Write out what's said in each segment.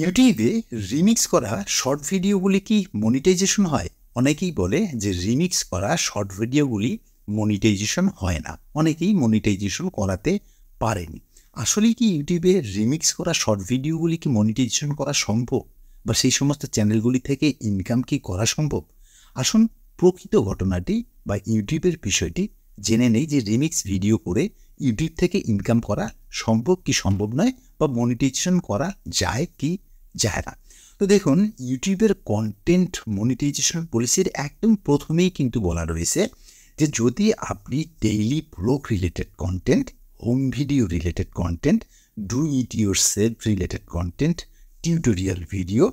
ইউটিউবে রিমিক্স করা শর্ট ভিডিওগুলি কি মনিটাইজেশন হয় অনেকেই বলে যে রিমিক্স করা শর্ট ভিডিওগুলি মনিটাইজেশন হয় না অনেকেই মনিটাইজেশন করাতে পারেনি আসলে কি ইউটিউবে রিমিক্স করা শর্ট ভিডিওগুলি কি মনিটাইজেশন করা সম্ভব বা সেই সমস্ত চ্যানেলগুলি থেকে ইনকাম কি করা সম্ভব আসুন প্রকৃত ঘটনাটি বা ইউটিউবের বিষয়টি জেনে নেই যে রিমিক্স ভিডিও করে ইউটিউব থেকে ইনকাম করা সম্ভব কি সম্ভব নয় বা মনিটাইজেশন করা যায় কি যায় না তো দেখুন ইউটিউবের কন্টেন্ট মনিটাইজেশন পলিসির একদম প্রথমেই কিন্তু বলা রয়েছে যে যদি আপনি daily blog related content home video related content do it yourself related content tutorial video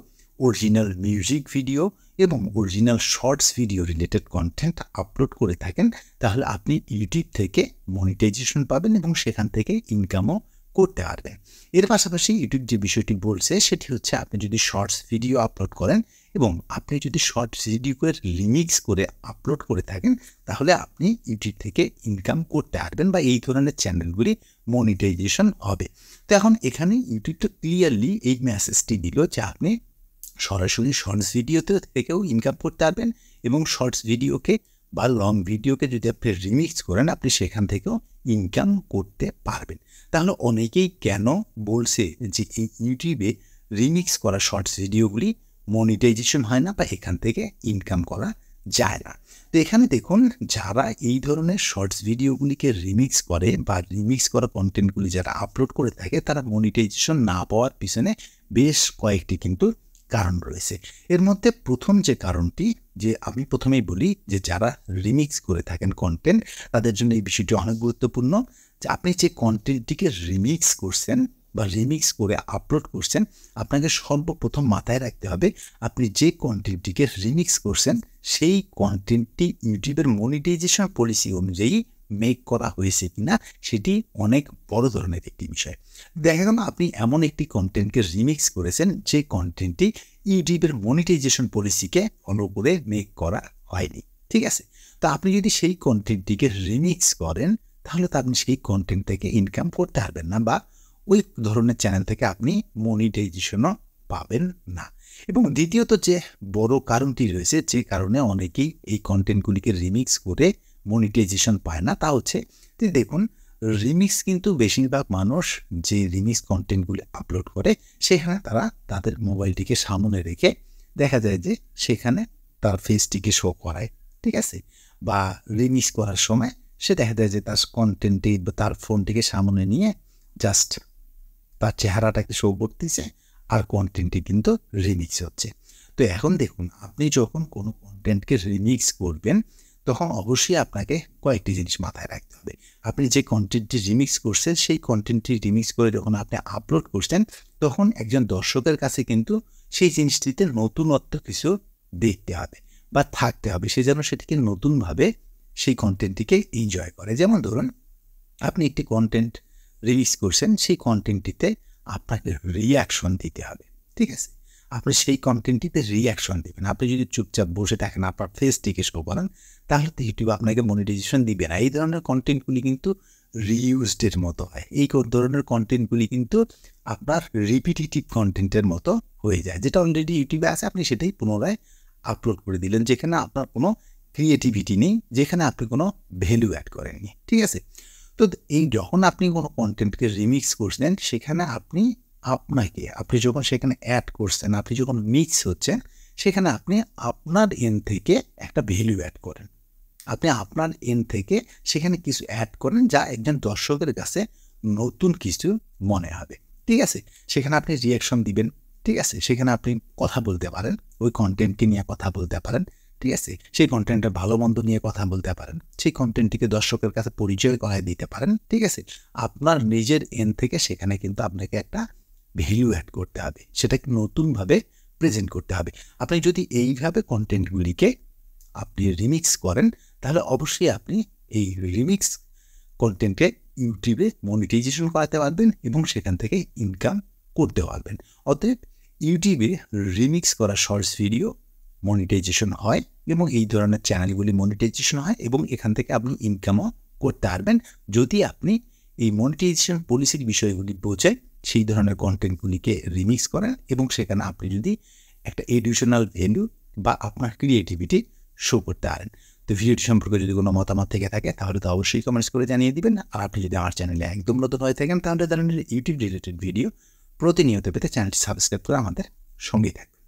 original music video এবং original shorts video related content upload করে থাকেন তাহলে আপনি ইউটিউব থেকে মনিটাইজেশন পাবেন এবং সেখান থেকে ইনকামও করতে পারবেন এর পাশাপাশি ইউটিউব যে বিষয়টি বলছে সেটি হচ্ছে আপনি যদি শর্টস ভিডিও আপলোড করেন এবং আপনি যদি শর্টস ভিডিও করে রিমিক্স করে আপলোড করে থাকেন তাহলে আপনি ইউটিউব থেকে ইনকাম করতে পারবেন বা এই ধরনের চ্যানেলগুলি মনিটাইজেশন হবে তো এখন এখানে ইউটিউব তো ক্লিয়ারলি এই মেসেজটি দিল যে আপনি সরাসরি শর্টস ভিডিওতে থেকেও ইনকাম করতে পারবেন এবং শর্টস ভিডিওকে বা লং ভিডিওকে যদি আপনি রিমিক্স করেন আপনি সেখান থেকেও ইনকাম করতে পারবেন তাহলে অনেকেই কেন বলছে যে এই ইউটিউবে রিমিক্স করা শর্টস ভিডিওগুলি মনিটাইজেশন হয় না বা এখান থেকে ইনকাম করা যায় না তো এখানে দেখুন যারা এই ধরনের শর্টস ভিডিওগুলিকে রিমিক্স করে বা রিমিক্স করা কন্টেন্টগুলি যারা আপলোড করে থাকে তারা মনিটাইজেশন না পাওয়ার পিছনে বেশ কয়েকটি কিন্তু কারণ রয়েছে এর মধ্যে প্রথম যে কারণটি যে আমি প্রথমেই বলি যে যারা রিমিক্স করে থাকেন কন্টেন্ট তাদের জন্য এই বিষয়টি অনেক গুরুত্বপূর্ণ যে আপনি যে কন্টেন্টটিকে রিমিক্স করছেন বা রিমিক্স করে আপলোড করছেন আপনাকে সর্বপ্রথম মাথায় রাখতে হবে আপনি যে কন্টেন্টটিকে রিমিক্স করছেন সেই কন্টেন্টটি ইউটিউবের মনিটাইজেশন পলিসি অনুযায়ী মেক করা হয়েছে কিনা সেটি অনেক বড় ধরনের একটি বিষয় দেখা গেল আপনি এমন একটি কন্টেন্টকে রিমিক্স করেছেন যে কন্টেন্টটি ইউটিউবের মনিটাইজেশন পলিসিকে ফলো করে মেক করা হয়নি ঠিক আছে তা আপনি যদি সেই কন্টেন্টটিকে রিমিক্স করেন তাহলে তো আপনি সেই কন্টেন্ট থেকে ইনকাম করতে পারবেন না বা ওই ধরনের চ্যানেল থেকে আপনি মনিটাইজেশনও পাবেন না এবং দ্বিতীয়ত যে বড় কারণটি রয়েছে যে কারণে অনেকেই এই কন্টেন্টগুলিকে রিমিক্স করে মনিটাইজেশন পায় না তা হচ্ছে যে দেখুন রিমিক্স কিন্তু বেশিরভাগ মানুষ যে রিমিক্স কন্টেন্টগুলি আপলোড করে সেখানে তারা তাদের মোবাইলটিকে সামনে রেখে দেখা যায় যে সেখানে তার ফেসটিকে শো করায় ঠিক আছে বা রিমিক্স করার সময় সে দেখা যায় যে তার কন্টেন্টটি বা তার ফোনটিকে সামনে নিয়ে জাস্ট তার চেহারাটাকে শো করতেছে আর কন্টেন্টটি কিন্তু রিমিক্স হচ্ছে তো এখন দেখুন আপনি যখন কোনো কন্টেন্টকে রিমিক্স করবেন তখন অবশ্যই আপনাকে কয়েকটি জিনিস মাথায় রাখতে হবে আপনি যে কন্টেন্টটি রিমিক্স করছেন সেই কন্টেন্টটি রিমিক্স করে যখন আপনি আপলোড করছেন তখন একজন দর্শকের কাছে কিন্তু সেই জিনিসটিতে নতুনত্ব কিছু দেখতে হবে বা থাকতে হবে সে যেন সেটিকে নতুনভাবে সেই কন্টেন্টটিকে এনজয় করে যেমন ধরুন আপনি একটি কন্টেন্ট রিমিক্স করছেন সেই কন্টেন্টটিতে আপনাকে রিয়াকশন দিতে হবে ঠিক আছে আপনি সেই কন্টেন্টটিতে রিয়াকশন দেবেন আপনি যদি চুপচাপ বসে থাকেন আপনার ফেসটিকে শো করেন তাহলে তো ইউটিউব আপনাকে মনিটাইজেশন দিবে না এই ধরনের কন্টেন্টগুলি কিন্তু রিইউজডের মতো হয় এই ধরনের কন্টেন্টগুলি কিন্তু আপনার রিপিটিটিভ কন্টেন্টের মতো হয়ে যায় যেটা অলরেডি ইউটিউবে আছে আপনি সেটাই পুনরায় আপলোড করে দিলেন যেখানে আপনার কোনো ক্রিয়েটিভিটি নেই যেখানে আপনি কোনো ভ্যালু অ্যাড করেননি ঠিক আছে তো এই যখন আপনি কোনো কন্টেন্টকে রিমিক্স করছিলেন সেখানে আপনি আপনাকে আপনি যখন সেখানে অ্যাড করছেন আপনি যখন মিক্স হচ্ছেন সেখানে আপনি আপনার এন থেকে একটা ভ্যালু অ্যাড করেন আপনি আপনার এন থেকে সেখানে কিছু অ্যাড করেন যা একজন দর্শকের কাছে নতুন কিছু মনে হবে ঠিক আছে সেখানে আপনি রিয়াকশন দিবেন ঠিক আছে সেখানে আপনি কথা বলতে পারেন ওই কন্টেন্টকে নিয়ে কথা বলতে পারেন ঠিক আছে সেই কন্টেন্টের ভালো মন্দ নিয়ে কথা বলতে পারেন সেই কন্টেন্টটিকে দর্শকের কাছে পরিচয় করায় দিতে পারেন ঠিক আছে আপনার নিজের এন থেকে সেখানে কিন্তু আপনাকে একটা ভ্যালু অ্যাড করতে হবে সেটাকে নতুনভাবে প্রেজেন্ট করতে হবে আপনি যদি এইভাবে কন্টেন্টগুলিকে আপনি রিমিক্স করেন তাহলে অবশ্যই আপনি এই রিমিক্স কন্টেন্টকে ইউটিউবে মনিটাইজেশন করাতে পারবেন এবং সেখান থেকে ইনকাম করতে পারবেন অতএব ইউটিউবে রিমিক্স করা শর্টস ভিডিও মনিটাইজেশন হয় এবং এই ধরনের চ্যানেলগুলি মনিটাইজেশন হয় এবং এখান থেকে আপনি ইনকামও করতে পারবেন যদি আপনি এই মনিটাইজেশন পলিসির বিষয়গুলি বোঝায় সেই ধরনের কন্টেন্টগুলিকে রিমিক্স করেন এবং সেখানে আপনি যদি একটা এডিশনাল ভ্যালু বা আপনার ক্রিয়েটিভিটি শো করতে পারেন তো ভিডিওটি সম্পর্কে যদি কোনো মতামত থেকে থাকে তাহলে তো অবশ্যই কমেন্টস করে জানিয়ে দিবেন আর আপনি যদি আমার চ্যানেলে একদম নতুন হয়ে থাকেন তাহলে ধরনের ইউটিউব রিলেটেড ভিডিও প্রতিনিয়ত পেতে চ্যানেলটি সাবস্ক্রাইব করে আমাদের সঙ্গেই থাকবে